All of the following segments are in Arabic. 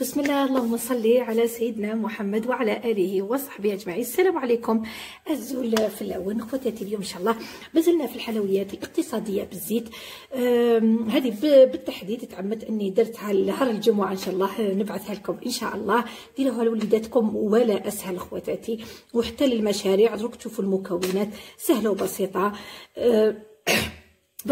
بسم الله اللهم صل على سيدنا محمد وعلى اله وصحبه اجمعين السلام عليكم الزول في الاول خواتاتي اليوم ان شاء الله مازلنا في الحلويات الاقتصاديه بالزيت هذه بالتحديد تعمدت اني درتها لهر الجمعه ان شاء الله نبعثها لكم ان شاء الله ديروها لوليداتكم ولا اسهل خواتاتي وحتى للمشاريع درك تشوفوا المكونات سهله وبسيطه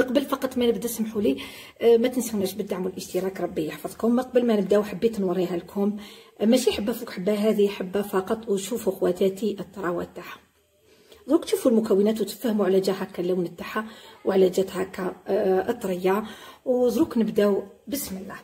قبل فقط ما نبدا سمحوا لي أه، ما تنسوناش بالدعم والاشتراك ربي يحفظكم ما قبل ما نبداو حبيت نوريها لكم أه، ماشي حبه فوق حبه هذه حبه فقط وشوفوا خواتاتي الطراوه تاعها دروك تشوفوا المكونات وتفهموا على جا هكا اللون تاعها وعلى جات هكا أه، الطريه ودروك نبداو بسم الله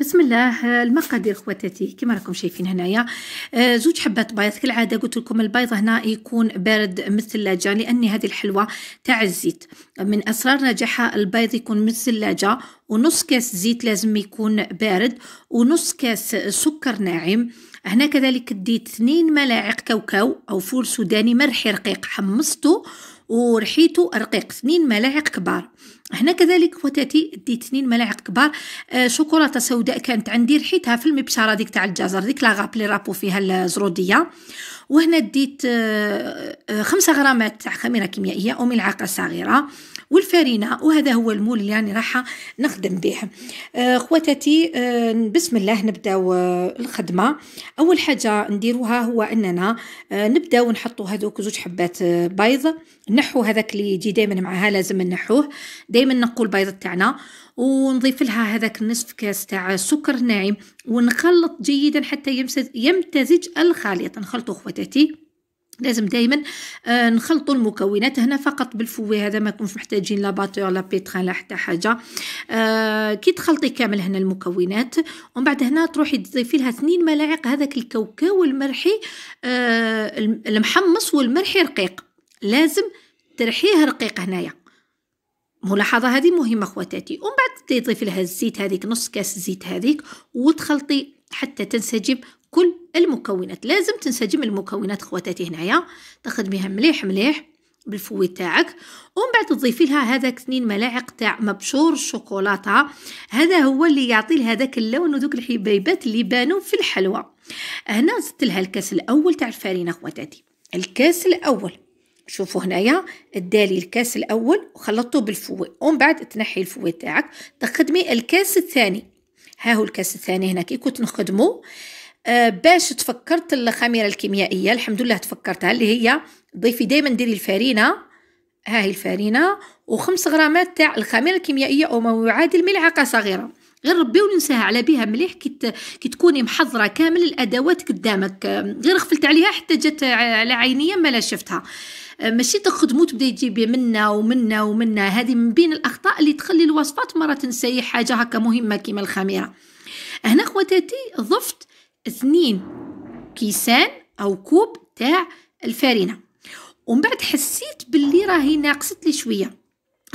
بسم الله المقادير خواتاتي كما راكم شايفين هنايا آه، زوج حبات بيض كالعاده قلت لكم البيض هنا يكون بارد من الثلاجه لان هذه الحلوه تاع الزيت من اسرار نجاح البيض يكون من الثلاجه ونص كاس زيت لازم يكون بارد ونص كاس سكر ناعم هنا كذلك ديت 2 ملاعق كاوكاو او فول سوداني مرحي رقيق حمصته ورحيته رقيق اثنين ملاعق كبار هنا كذلك وتاتي ديت اثنين ملاعق كبار آه شوكولاته سوداء كانت عندي رحيتها في المبشره ديك تاع الجزر ديك لا غابلي رابو فيها الزروديه وهنا ديت آه, آه، خمسة غرامات تاع خميره كيميائيه او ملعقه صغيره والفارينة وهذا هو المول اللي راني يعني راح نخدم به آه، خواتاتي آه، بسم الله نبداو آه، الخدمه اول حاجه نديروها هو اننا نبداو نحطوا هذوك زوج حبات بيض نحو هذاك اللي يجي دائما معها لازم نحوه دائما نقول البيض تاعنا ونضيف لها هذاك نصف كاس تاع السكر ناعم ونخلط جيدا حتى يمتزج الخليط نخلطو خواتاتي لازم دائما آه، نخلطوا المكونات هنا فقط بالفوي هذا ما نكونش محتاجين لا باتور لا بيتران لا حتى حاجه آه، كي تخلطي كامل هنا المكونات ومن بعد هنا تروحي تضيفي لها اثنين ملاعق هذاك الكاوكاو المرحي آه، المحمص والمرحي رقيق لازم ترحيه رقيق هنايا ملاحظة هذه مهمة خواتاتي ومن بعد تضيفي لها الزيت هذيك نص كاس الزيت هذيك وتخلطي حتى تنسجم كل المكونات لازم تنسجم المكونات خواتاتي هنايا تخدميها مليح مليح بالفويت تاعك ومن بعد تضيفي لها هذاك اثنين ملاعق تاع مبشور الشوكولاته هذا هو اللي يعطي لهذاك اللون وذوك الحبيبات اللي بانوا في الحلوى هنا زدت لها الكاس الاول تاع الفارينه خواتاتي الكاس الاول شوفوا هنايا ادالي الكاس الاول وخلطته بالفوي ومن بعد تنحي الفوي تاعك تخدمي الكاس الثاني ها هو الكاس الثاني هنا كي كنت نخدمه آه، باش تفكرت الخميره الكيميائيه الحمد لله تفكرتها اللي هي ضيفي دائما ديري الفارينه ها هي الفارينه وخمس غرامات تاع الخميره الكيميائيه او ما يعادل ملعقه صغيره غير ربي وننساها على بيها مليح كي تكوني محضره كامل الادوات قدامك آه، غير غفلت عليها حتى جات على عينيا ما لا شفتها آه، ماشي تخدمو تبدا تجيبي منا ومنا ومنا هذه من بين الاخطاء اللي تخلي الوصفات مره تنسي حاجه هكا مهمه كيما الخميره هنا خواتاتي ضفت اثنين كيسان أو كوب تاع الفارينة ومن بعد حسيت باللي راهي ناقصت لي شوية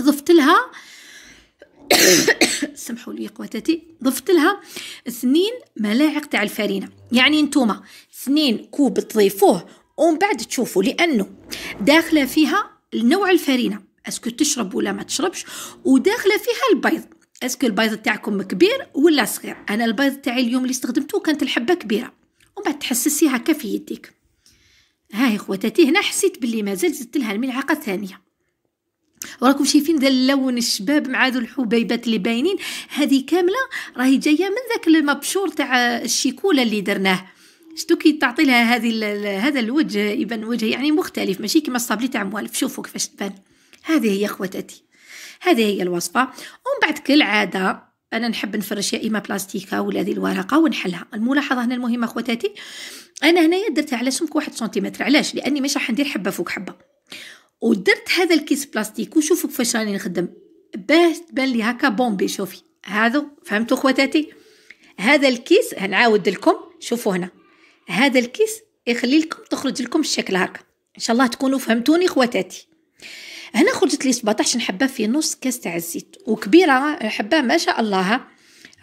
ضفت لها سمحوا لي قوتاتي ضفت لها اثنين ملاعق تاع الفارينة يعني نتوما اثنين كوب تضيفوه ومن بعد تشوفوا لأنه داخلة فيها نوع الفارينة اسكو تشرب ولا ما تشربش وداخله فيها البيض اسكو البيض تاعكم كبير ولا صغير انا البيض تاعي اليوم اللي استخدمته كانت الحبه كبيره ومن بعد تحسسي هكا في يديك ها خواتاتي هنا حسيت باللي مازال زدت لها الملعقه الثانيه وراكم شايفين ذا اللون الشباب مع ذو الحبيبات اللي باينين هذه كامله راهي جايه من ذاك المبشور تاع الشيكولا اللي درناه شتو كي تعطي لها هذه هذا الوجه يبان وجه يعني مختلف ماشي كيما الصابلي تاع موالف شوفوا كيفاش تبان هذه هي خواتاتي هذه هي الوصفة ومن بعد كالعاده انا نحب نفرش يا اما بلاستيكه ولا هذه الورقه ونحلها الملاحظه هنا المهمه خواتاتي انا هنايا درتها على سمك واحد سنتيمتر علاش لاني مش راح ندير حبه فوق حبه ودرت هذا الكيس بلاستيك وشوفوا كيفاش راني نخدم باه تبان لي هكا بومبي شوفي هذا فهمتوا خواتاتي هذا الكيس هنعاود لكم شوفوا هنا هذا الكيس يخلي لكم تخرج لكم الشكل هكا ان شاء الله تكونوا فهمتوني خواتاتي هنا خرجت لي 17 حبه في نص كاس تاع الزيت وكبيره حبه ما شاء الله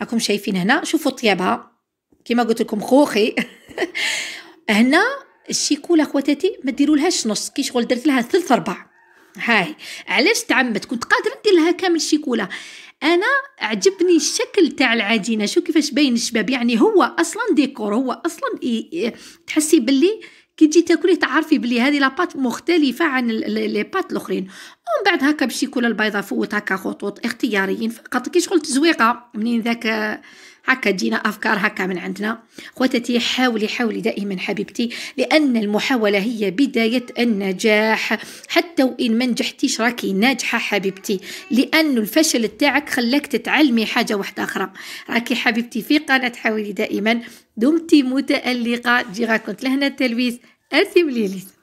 راكم شايفين هنا شوفوا طيابها كما قلت لكم خوخي هنا الشيكولا خواتاتي ما ديرولهاش نص كي شغل درت لها ثلث ربع هاي علاش تعمت كنت قادره ندير لها كامل شيكولا انا عجبني الشكل تاع العجينه شو كيفاش باين الشباب يعني هو اصلا ديكور هو اصلا إيه إيه تحسي باللي كي تجي تاكلي تعرفي بلي هذه لاباط مختلفه عن لي بات الاخرين ومن بعد هكا باش يكون البيضه فوت هكا خطوط اختياريين فقط كي شغل تزويقه منين ذاك هكا تجينا افكار هكا من عندنا خوتتي حاولي حاولي دائما حبيبتي لان المحاوله هي بدايه النجاح حتى وان ما نجحتيش راكي ناجحه حبيبتي لان الفشل تاعك خلاك تتعلمي حاجه واحده اخرى راكي حبيبتي في قناه حاولي دائما دمتي متالقه جي كنت لهنا ارسم لي ليلي